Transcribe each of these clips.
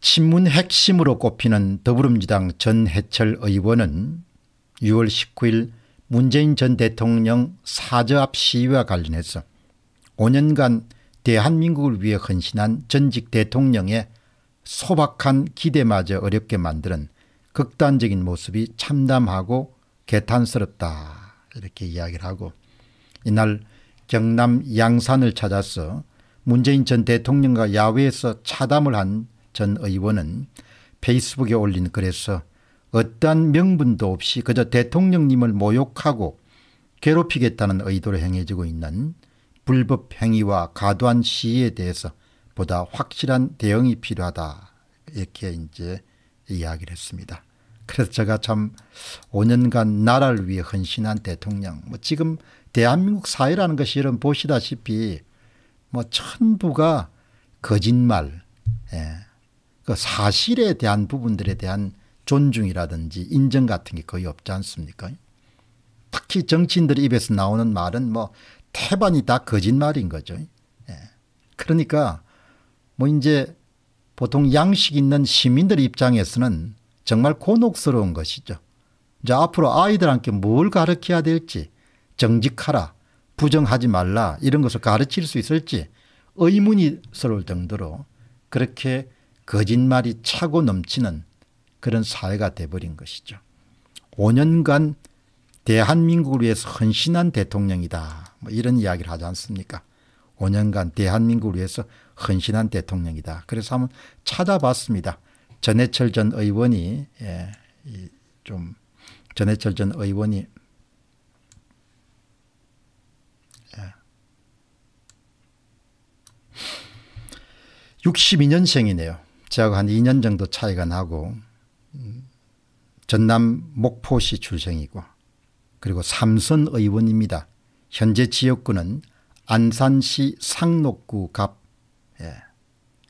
친문 핵심으로 꼽히는 더불어민주당 전해철 의원은 6월 19일 문재인 전 대통령 사저 앞 시위와 관련해서 5년간 대한민국을 위해 헌신한 전직 대통령의 소박한 기대마저 어렵게 만드는 극단적인 모습이 참담하고 개탄스럽다 이렇게 이야기를 하고 이날 경남 양산을 찾아서 문재인 전 대통령과 야외에서 차담을 한전 의원은 페이스북에 올린 글에서 어떠한 명분도 없이 그저 대통령님을 모욕하고 괴롭히겠다는 의도로 행해지고 있는 불법 행위와 과도한 시위에 대해서 보다 확실한 대응이 필요하다 이렇게 이제 이야기를 했습니다. 그래서 제가 참 5년간 나라를 위해 헌신한 대통령 뭐 지금 대한민국 사회라는 것이 이런 보시다시피 뭐 천부가 거짓말 예. 그 사실에 대한 부분들에 대한 존중이라든지 인정 같은 게 거의 없지 않습니까? 특히 정치인들 입에서 나오는 말은 뭐 태반이 다 거짓말인 거죠. 예. 그러니까 뭐 이제 보통 양식 있는 시민들 입장에서는 정말 곤혹스러운 것이죠. 이제 앞으로 아이들한테 뭘 가르쳐야 될지 정직하라 부정하지 말라 이런 것을 가르칠 수 있을지 의문이 서울 정도로 그렇게 거짓말이 차고 넘치는 그런 사회가 돼버린 것이죠. 5년간 대한민국을 위해서 헌신한 대통령이다. 뭐 이런 이야기를 하지 않습니까? 5년간 대한민국을 위해서 헌신한 대통령이다. 그래서 한번 찾아봤습니다. 전해철 전 의원이 예, 좀 전해철 전 의원이 62년생이네요. 예. 저하고 한 2년 정도 차이가 나고 음, 전남 목포시 출생이고 그리고 삼선 의원입니다. 현재 지역구는 안산시 상록구 갑 예.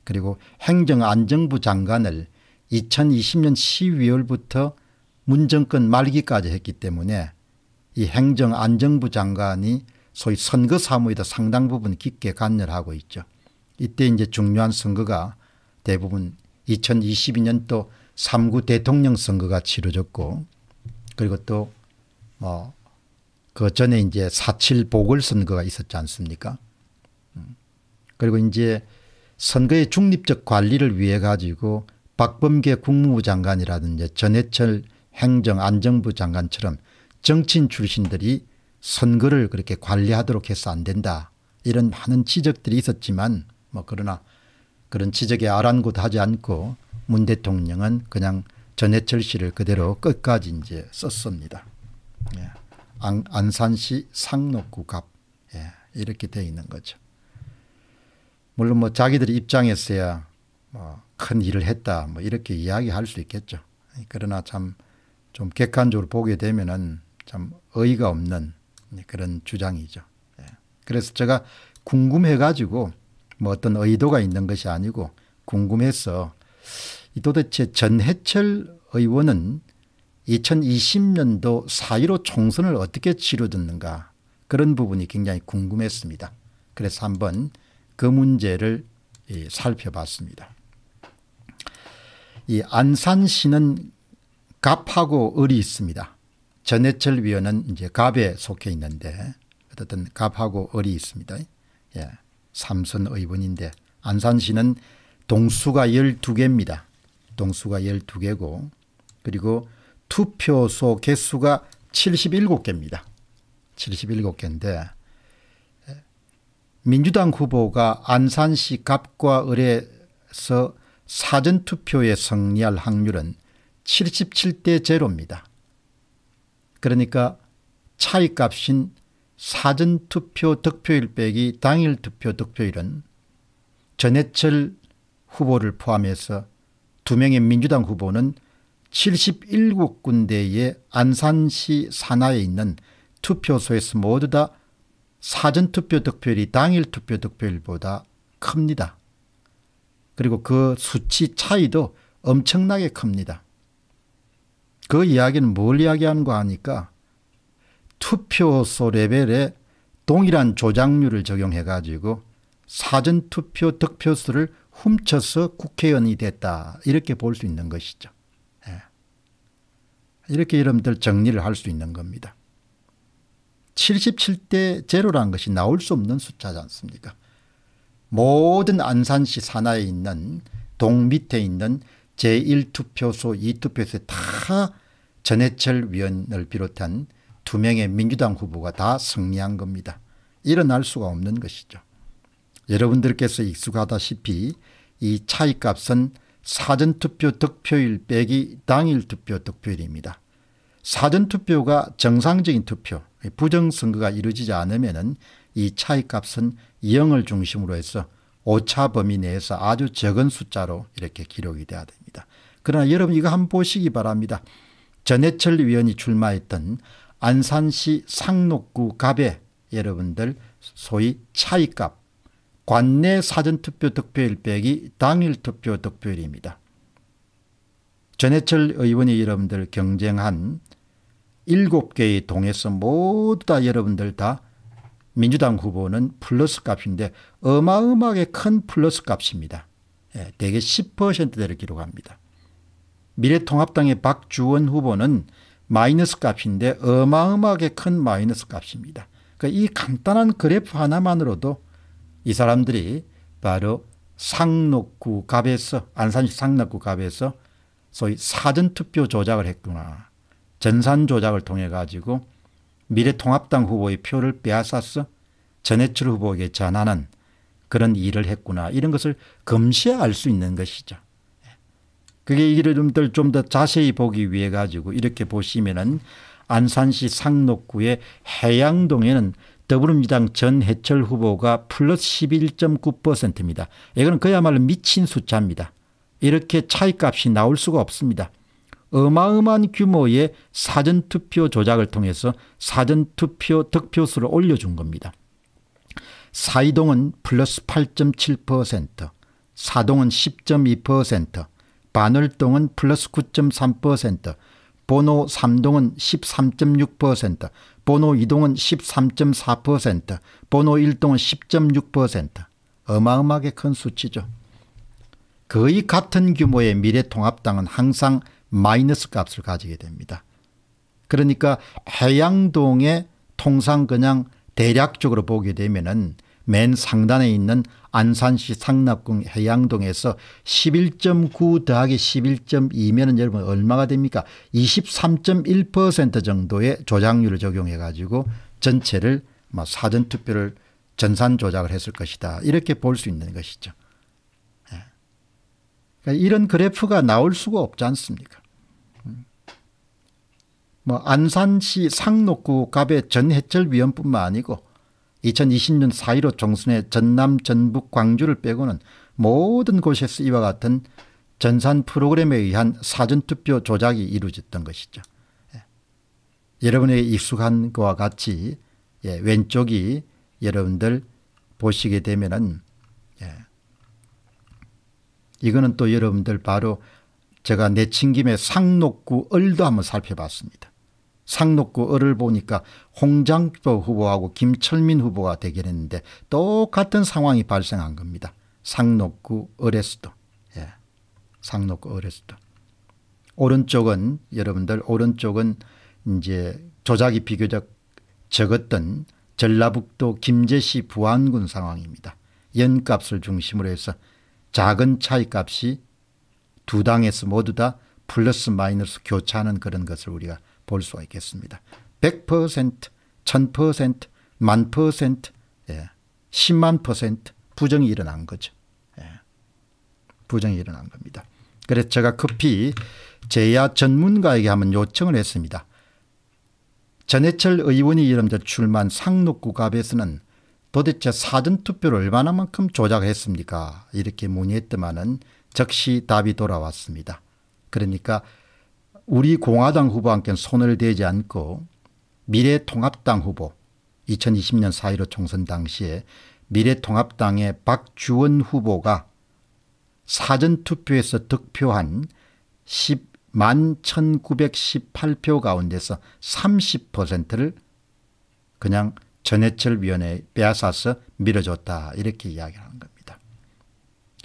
그리고 행정안정부 장관을 2020년 12월부터 문정권 말기까지 했기 때문에 이 행정안정부 장관이 소위 선거 사무에도 상당 부분 깊게 관여를 하고 있죠. 이때 이제 중요한 선거가 대부분 2022년도 3구 대통령 선거가 치러졌고 그리고 또 뭐 그 전에 이제 47 보궐선거가 있었지 않습니까? 음. 그리고 이제 선거의 중립적 관리를 위해 가지고 박범계 국무부 장관이라든지 전해철 행정안정부 장관처럼 정치인 출신들이 선거를 그렇게 관리하도록 해서 안 된다 이런 많은 지적들이 있었지만 뭐 그러나 그런 지적에 아랑곳하지 않고 문 대통령은 그냥 전해철 씨를 그대로 끝까지 이제 썼습니다. 예. 안, 안산시 상록구 갑 예. 이렇게 돼 있는 거죠. 물론 뭐 자기들 입장에서야 뭐 큰 일을 했다 뭐 이렇게 이야기할 수 있겠죠. 그러나 참 좀 객관적으로 보게 되면참 어이가 없는 그런 주장이죠. 예. 그래서 제가 궁금해가지고 뭐 어떤 의도가 있는 것이 아니고 궁금해서 도대체 전해철 의원은 2020년도 4.15 총선을 어떻게 치러듣는가 그런 부분이 굉장히 궁금했습니다. 그래서 한번 그 문제를 예, 살펴봤습니다. 이 안산시는 갑하고 을이 있습니다. 전해철 위원은 이제 갑에 속해 있는데 어쨌든 갑하고 을이 있습니다. 예. 삼선 의원인데 안산시는 동수가 12개입니다. 동수가 12개고 그리고 투표소 개수가 77개입니다. 77개인데 민주당 후보가 안산시 갑과 을에서 사전투표에 승리할 확률은 77대 제입니다 그러니까 차이값인 사전투표 득표일 빼기 당일 투표 득표일은 전해철 후보를 포함해서 두명의 민주당 후보는 71국 군데의 안산시 산하에 있는 투표소에서 모두 다 사전투표 득표율이 당일 투표 득표율보다 큽니다. 그리고 그 수치 차이도 엄청나게 큽니다. 그 이야기는 뭘이야기하는거아니까 투표소 레벨에 동일한 조작률을 적용해 가지고 사전투표 득표수를 훔쳐서 국회의원이 됐다 이렇게 볼 수 있는 것이죠. 예. 이렇게 여러분들 정리를 할 수 있는 겁니다. 77대 제로라는 것이 나올 수 없는 숫자지 않습니까 모든 안산시 산하에 있는 동 밑에 있는 제1투표소 2투표소에 다 전해철 위원을 비롯한 두 명의 민주당 후보가 다 승리한 겁니다. 일어날 수가 없는 것이죠. 여러분들께서 익숙하다시피 이 차이값은 사전투표 득표일 빼기 당일 투표 득표일입니다. 사전투표가 정상적인 투표 부정선거가 이루어지지 않으면 이 차이값은 0을 중심으로 해서 오차 범위 내에서 아주 적은 숫자로 이렇게 기록이 돼야 됩니다. 그러나 여러분 이거 한번 보시기 바랍니다. 전해철 위원이 출마했던 안산시 상록구 갑에 여러분들 소위 차이값 관내 사전투표 득표일 빼기 당일 투표 득표일입니다. 전해철 의원이 여러분들 경쟁한 7개의 동에서 모두 다 여러분들 다 민주당 후보는 플러스 값인데 어마어마하게 큰 플러스 값입니다. 예, 대개 10%대를 기록합니다. 미래통합당의 박주원 후보는 마이너스 값인데 어마어마하게 큰 마이너스 값입니다. 그러니까 이 간단한 그래프 하나만으로도 이 사람들이 바로 상록구 갑에서 안산시 상록구 갑에서 소위 사전투표 조작을 했구나. 전산 조작을 통해 가지고 미래통합당 후보의 표를 빼앗아서 전해철 후보에게 전하는 그런 일을 했구나. 이런 것을 금시에 수 있는 것이죠. 그게 이를 좀 더 자세히 보기 위해 가지고 이렇게 보시면은 안산시 상록구의 해양동에는 더불어민주당 전해철 후보가 플러스 11.9%입니다. 이거는 그야말로 미친 숫자입니다. 이렇게 차이값이 나올 수가 없습니다. 어마어마한 규모의 사전투표 조작을 통해서 사전투표 득표수를 올려준 겁니다. 사이동은 플러스 8.7%, 사동은 10.2%, 반월동은 플러스 9.3%, 번호 3동은 13.6%, 번호 2동은 13.4%, 번호 1동은 10.6%. 어마어마하게 큰 수치죠. 거의 같은 규모의 미래통합당은 항상 마이너스 값을 가지게 됩니다. 그러니까 해양동의 통상 그냥 대략적으로 보게 되면은 맨 상단에 있는 안산시 상납궁 해양동에서 11.9 더하기 11.2면은 여러분 얼마가 됩니까? 23.1% 정도의 조작률을 적용해 가지고 전체를 뭐 사전투표를 전산 조작을 했을 것이다. 이렇게 볼 수 있는 것이죠. 예. 그러니까 이런 그래프가 나올 수가 없지 않습니까? 음. 뭐 안산시 상록구 갑의 전해철 위원뿐만 아니고 2020년 4.15 총선에 전남 전북 광주를 빼고는 모든 곳에서 이와 같은 전산 프로그램에 의한 사전투표 조작이 이루어졌던 것이죠. 예. 여러분에게 익숙한 것과 같이 예, 왼쪽이 여러분들 보시게 되면은 예. 이거는 또 여러분들 바로 제가 내친김에 상록구 을도 한번 살펴봤습니다. 상록구 을을 보니까 홍장표 후보하고 김철민 후보가 대결했는데 똑같은 상황이 발생한 겁니다. 상록구 을에서도. 예. 상록구 을에서도. 오른쪽은 여러분들 오른쪽은 이제 조작이 비교적 적었던 전라북도 김제시 부안군 상황입니다. 연값을 중심으로 해서 작은 차이값이 두 당에서 모두 다 플러스 마이너스 교차하는 그런 것을 우리가 볼 수가 있겠습니다. 100%, 1000%, 만 퍼센트, 10만 예, 퍼센트 부정이 일어난 거죠. 예, 부정이 일어난 겁니다. 그래서 제가 급히 제야 전문가에게 한번 요청을 했습니다. 전해철 의원이 이름대로 출마한 상록구갑에서는 도대체 사전투표를 얼마나만큼 조작했습니까? 이렇게 문의했더만은 즉시 답이 돌아왔습니다. 그러니까 우리 공화당 후보한테 는 손을 대지 않고 미래통합당 후보 2020년 4.15 총선 당시에 미래통합당의 박주원 후보가 사전투표에서 득표한 10, 11,918표 가운데서 30%를 그냥 전해철 위원회에 빼앗아서 밀어줬다 이렇게 이야기를 하는 겁니다.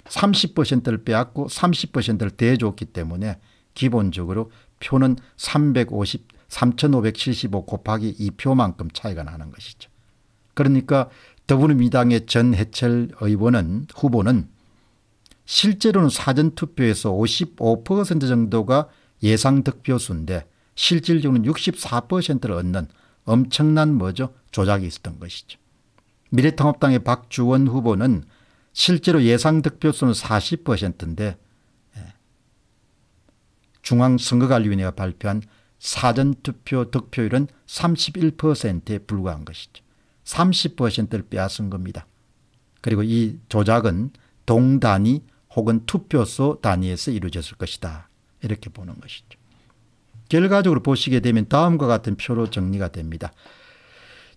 30%를 빼앗고 30%를 대줬기 때문에 기본적으로 표는 350, 3,575 곱하기 2표만큼 차이가 나는 것이죠. 그러니까 더불어민당의 전해철 의원은 후보는 실제로는 사전투표에서 55% 정도가 예상 득표수인데 실질적으로는 64%를 얻는 엄청난 뭐죠 조작이 있었던 것이죠. 미래통합당의 박주원 후보는 실제로 예상 득표수는 40%인데 중앙선거관리위원회가 발표한 사전투표 득표율은 31%에 불과한 것이죠. 30%를 빼앗은 겁니다. 그리고 이 조작은 동단위 혹은 투표소 단위에서 이루어졌을 것이다. 이렇게 보는 것이죠. 결과적으로 보시게 되면 다음과 같은 표로 정리가 됩니다.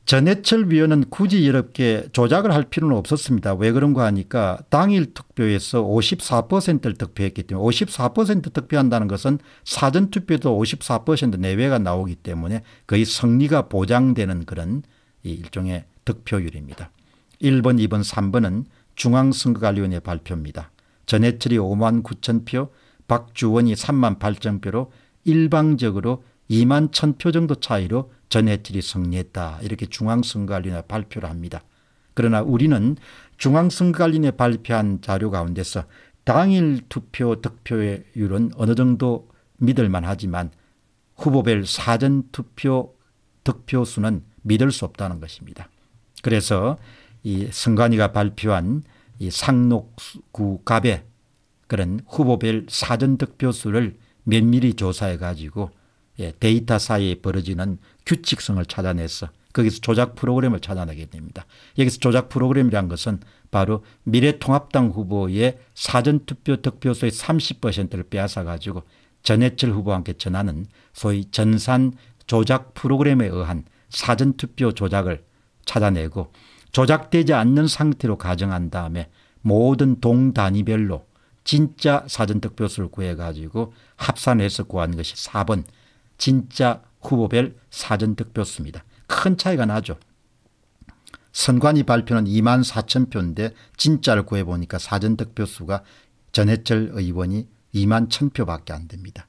전해철 위원은 굳이 이렇게 조작을 할 필요는 없었습니다. 왜 그런가 하니까 당일 투표에서 54%를 득표했기 때문에 54% 득표한다는 것은 사전투표도 54% 내외가 나오기 때문에 거의 승리가 보장되는 그런 일종의 득표율입니다. 1번 2번 3번은 중앙선거관리위원회 발표입니다. 전해철이 5만 9천 표 박주원이 3만 8천 표로 일방적으로 2만 1천 표 정도 차이로 전해질이 승리했다 이렇게 중앙선거관리나 발표를 합니다. 그러나 우리는 중앙선거관리에 발표한 자료 가운데서 당일 투표 득표율은 어느 정도 믿을만 하지만 후보별 사전투표 득표수는 믿을 수 없다는 것입니다. 그래서 이 선관위가 발표한 이 상록구 갑의 그런 후보별 사전 득표수를 면밀히 조사해 가지고 예, 데이터 사이에 벌어지는 규칙성을 찾아내서 거기서 조작 프로그램을 찾아내게 됩니다. 여기서 조작 프로그램이란 것은 바로 미래통합당 후보의 사전투표 득표소의 30%를 빼앗아 가지고 전해철 후보와 함께 전하는 소위 전산 조작 프로그램에 의한 사전투표 조작을 찾아내고 조작되지 않는 상태로 가정한 다음에 모든 동 단위별로 진짜 사전투표수를 구해가지고 합산해서 구한 것이 4번 진짜 후보별 사전 득표수입니다. 큰 차이가 나죠. 선관위 발표는 2만 4천 표인데 진짜를 구해보니까 사전 득표수가 전해철 의원이 2만 1천 표밖에 안 됩니다.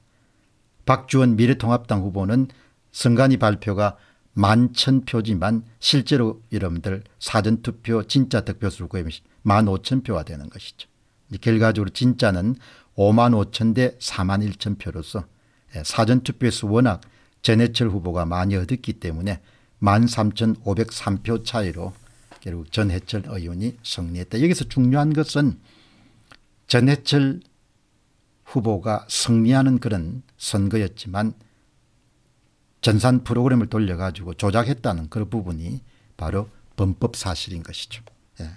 박주원 미래통합당 후보는 선관위 발표가 1 만천 표지만 실제로 여러분들 사전투표 진짜 득표수를 구하면 해1만 오천 표가 되는 것이죠. 결과적으로 진짜는 5만 오천 대 4만 일천 표로서 예, 사전투표에서 워낙 전해철 후보가 많이 얻었기 때문에 13,503표 차이로 결국 전해철 의원이 승리했다. 여기서 중요한 것은 전해철 후보가 승리하는 그런 선거였지만 전산 프로그램을 돌려가지고 조작했다는 그런 부분이 바로 범법 사실인 것이죠. 예.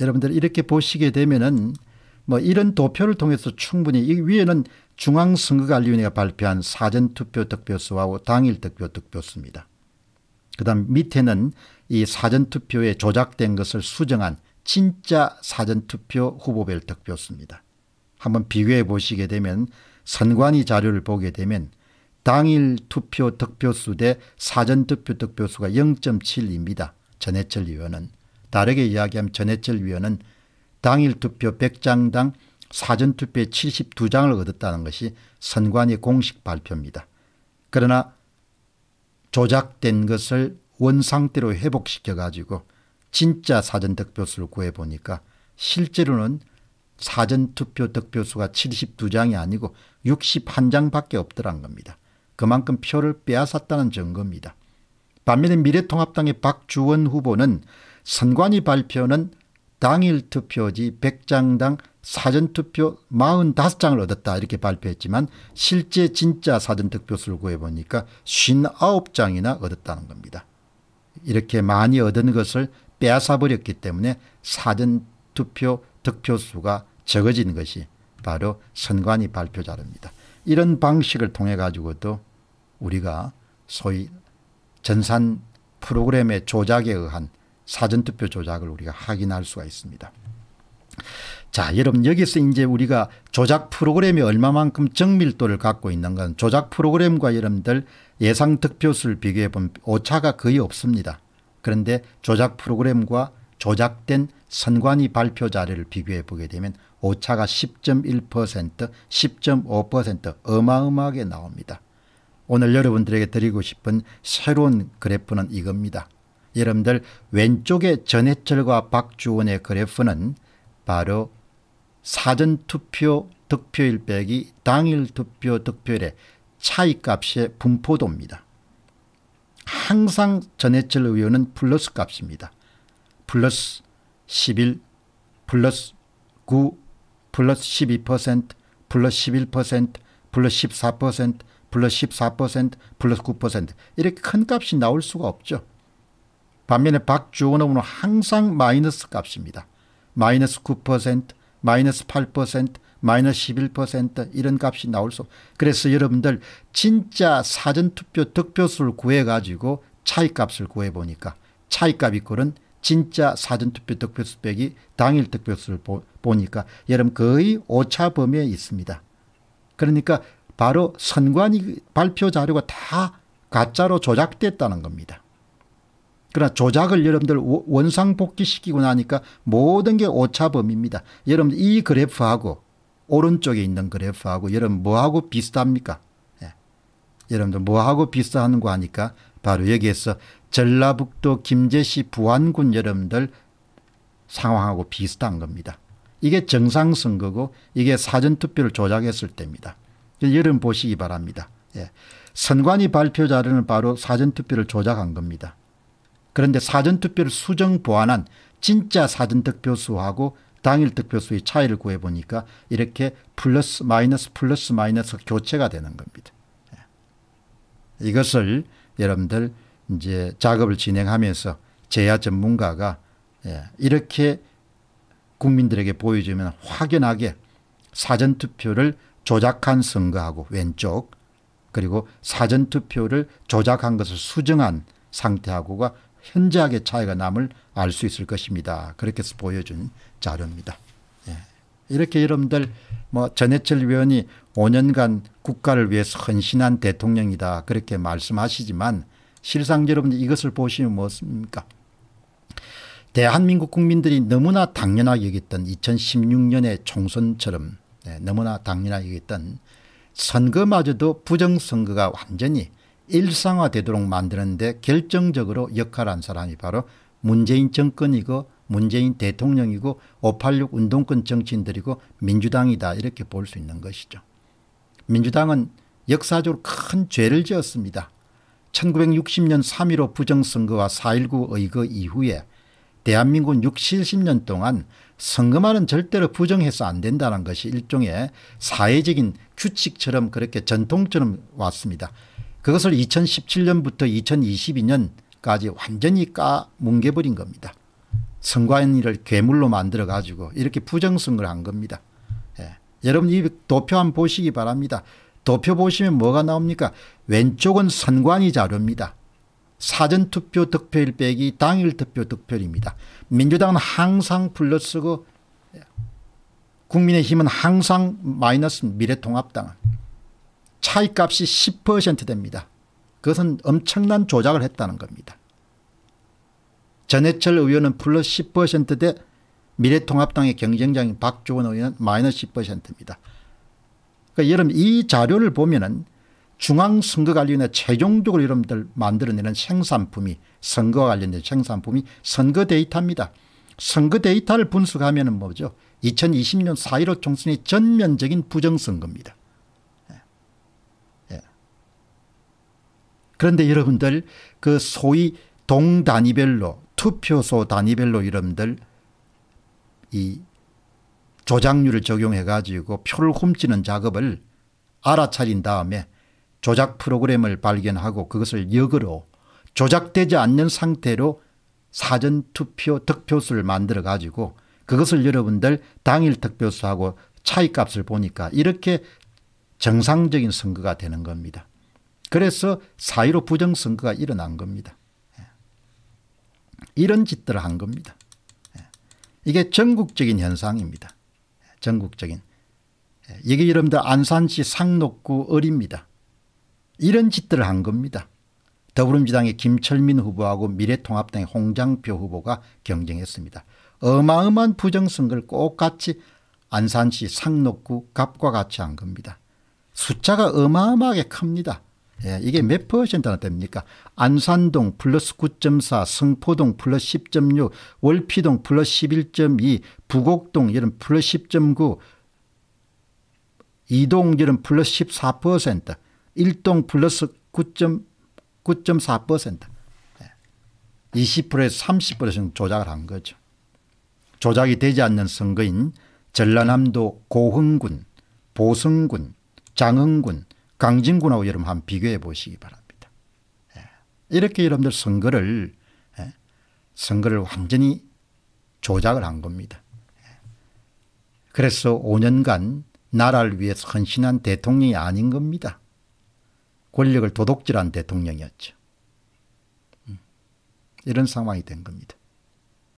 여러분들 이렇게 보시게 되면은 뭐 이런 도표를 통해서 충분히 이 위에는 중앙선거관리위원회가 발표한 사전투표 득표수와 당일 득표 득표수입니다. 그 다음 밑에는 이 사전투표에 조작된 것을 수정한 진짜 사전투표 후보별 득표수입니다. 한번 비교해 보시게 되면 선관위 자료를 보게 되면 당일 투표 득표수 대 사전투표 득표수가 0.7입니다. 전해철 위원은. 다르게 이야기하면 전해철 위원은 당일 투표 100장당 사전투표에 72장을 얻었다는 것이 선관위 공식 발표입니다. 그러나 조작된 것을 원상태로 회복시켜 가지고 진짜 사전득표수를 구해보니까 실제로는 사전투표 득표수가 72장이 아니고 61장밖에 없더란 겁니다. 그만큼 표를 빼앗았다는 증거입니다. 반면에 미래통합당의 박주원 후보는 선관위 발표는 당일 투표지 100장당 사전투표 45장을 얻었다 이렇게 발표했지만 실제 진짜 사전투표수를 구해보니까 59장이나 얻었다는 겁니다. 이렇게 많이 얻은 것을 빼앗아버렸기 때문에 사전투표 득표수가 적어진 것이 바로 선관위 발표자료입니다. 이런 방식을 통해 가지고도 우리가 소위 전산 프로그램의 조작에 의한 사전투표 조작을 우리가 확인할 수가 있습니다. 자, 여러분 여기서 이제 우리가 조작 프로그램이 얼마만큼 정밀도를 갖고 있는 건 조작 프로그램과 여러분들 예상 득표수를 비교해 보면 오차가 거의 없습니다. 그런데 조작 프로그램과 조작된 선관위 발표 자료를 비교해 보게 되면 오차가 10.1%, 10.5% 어마어마하게 나옵니다. 오늘 여러분들에게 드리고 싶은 새로운 그래프는 이겁니다. 여러분들 왼쪽에 전해철과 박주원의 그래프는 바로 사전투표 득표일 빼기 당일 투표 득표일의 차이값의 분포도입니다. 항상 전해철 의원은 플러스 값입니다. 플러스 11, 플러스 9, 플러스 12%, 플러스 11%, 플러스 14%, 플러스 14%, 플러스 9% 이렇게 큰 값이 나올 수가 없죠. 반면에 박주원 의원은 항상 마이너스 값입니다. 마이너스 9%, 마이너스 8%, 마이너스 11% 이런 값이 나올 수 없. 그래서 여러분들 진짜 사전투표 득표수를 구해가지고 차이값을 구해보니까 차이값 이꼴은 진짜 사전투표 득표수 빼기 당일 득표수를 보, 보니까 여러분 거의 오차 범위에 있습니다. 그러니까 바로 선관위 발표 자료가 다 가짜로 조작됐다는 겁니다. 그러나 조작을 여러분들 원상복귀시키고 나니까 모든 게 오차범위입니다. 여러분 이 그래프하고 오른쪽에 있는 그래프하고 여러분 뭐하고 비슷합니까? 예. 여러분들 뭐하고 비슷한 거 하니까 바로 여기에서 전라북도 김제시 부안군 여러분들 상황하고 비슷한 겁니다. 이게 정상선거고 이게 사전투표를 조작했을 때입니다. 여러분 보시기 바랍니다. 예. 선관위 발표 자료는 바로 사전투표를 조작한 겁니다. 그런데 사전투표를 수정 보완한 진짜 사전득표수하고 당일 득표수의 차이를 구해보니까 이렇게 플러스 마이너스 플러스 마이너스 교체가 되는 겁니다. 예. 이것을 여러분들 이제 작업을 진행하면서 제야 전문가가 예, 이렇게 국민들에게 보여주면 확연하게 사전투표를 조작한 선거하고 왼쪽 그리고 사전투표를 조작한 것을 수정한 상태하고가 현저하게 차이가 남을 알 수 있을 것입니다. 그렇게 해서 보여준 자료입니다. 예. 이렇게 여러분들 뭐 전해철 위원이 5년간 국가를 위해서 헌신한 대통령이다 그렇게 말씀하시지만 실상 여러분 이것을 보시면 무엇입니까? 대한민국 국민들이 너무나 당연하게 여겼던 2016년의 총선처럼 네, 너무나 당연하게 여겼던 선거마저도 부정선거가 완전히 일상화되도록 만드는데 결정적으로 역할한 사람이 바로 문재인 정권이고 문재인 대통령이고 586 운동권 정치인들이고 민주당이다 이렇게 볼 수 있는 것이죠. 민주당은 역사적으로 큰 죄를 지었습니다. 1960년 3.15 부정선거와 4.19 의거 이후에 대한민국6 70년 동안 선거만은 절대로 부정해서 안 된다는 것이 일종의 사회적인 규칙처럼 그렇게 전통처럼 왔습니다. 그것을 2017년부터 2022년까지 완전히 까뭉개버린 겁니다. 선관위를 괴물로 만들어 가지고 이렇게 부정선거를 한 겁니다. 예. 여러분 이 도표 한번 보시기 바랍니다. 도표 보시면 뭐가 나옵니까? 왼쪽은 선관위 자료입니다. 사전투표 득표일 빼기 당일투표 득표입니다. 민주당은 항상 불러쓰고 예. 국민의힘은 항상 마이너스 미래통합당은 차이값이 10% 됩니다. 그것은 엄청난 조작을 했다는 겁니다. 전해철 의원은 플러스 10%대 미래통합당의 경쟁장인 박주원 의원은 마이너스 10%입니다. 그러니까 여러분 이 자료를 보면은 중앙선거관리위원회 최종적으로 여러분들 만들어내는 생산품이 선거와 관련된 생산품이 선거 데이터입니다. 선거 데이터를 분석하면 뭐죠? 2020년 4.15 총선의 전면적인 부정선거입니다. 그런데 여러분들 그 소위 동 단위별로 투표소 단위별로 여러분들 이 조작률을 적용해 가지고 표를 훔치는 작업을 알아차린 다음에 조작 프로그램을 발견하고 그것을 역으로 조작되지 않는 상태로 사전투표 득표수를 만들어 가지고 그것을 여러분들 당일 득표수하고 차이값을 보니까 이렇게 정상적인 선거가 되는 겁니다. 그래서 사1로 부정선거가 일어난 겁니다. 예. 이런 짓들을 한 겁니다. 예. 이게 전국적인 현상입니다. 예. 전국적인. 이게 여러분들 안산시 상록구 어립니다 이런 짓들을 한 겁니다. 더불어민주당의 김철민 후보하고 미래통합당의 홍장표 후보가 경쟁했습니다. 어마어마한 부정선거를 꼭같이 안산시 상록구 갑과 같이 한 겁니다. 숫자가 어마어마하게 큽니다. 예, 이게 몇 퍼센트나 됩니까? 안산동 플러스 9.4, 성포동 플러스 10.6, 월피동 플러스 11.2, 부곡동 이런 플러스 10.9, 이동 이런 플러스 14%, 일동 플러스 9 4 20%에서 30% 정도 조작을 한 거죠. 조작이 되지 않는 선거인 전라남도 고흥군, 보성군, 장흥군, 강진군하고 여러분 한번 비교해 보시기 바랍니다. 예. 이렇게 여러분들 선거를 예. 선거를 완전히 조작을 한 겁니다. 예. 그래서 5년간 나라를 위해서 헌신한 대통령이 아닌 겁니다. 권력을 도둑질한 대통령이었죠. 음. 이런 상황이 된 겁니다.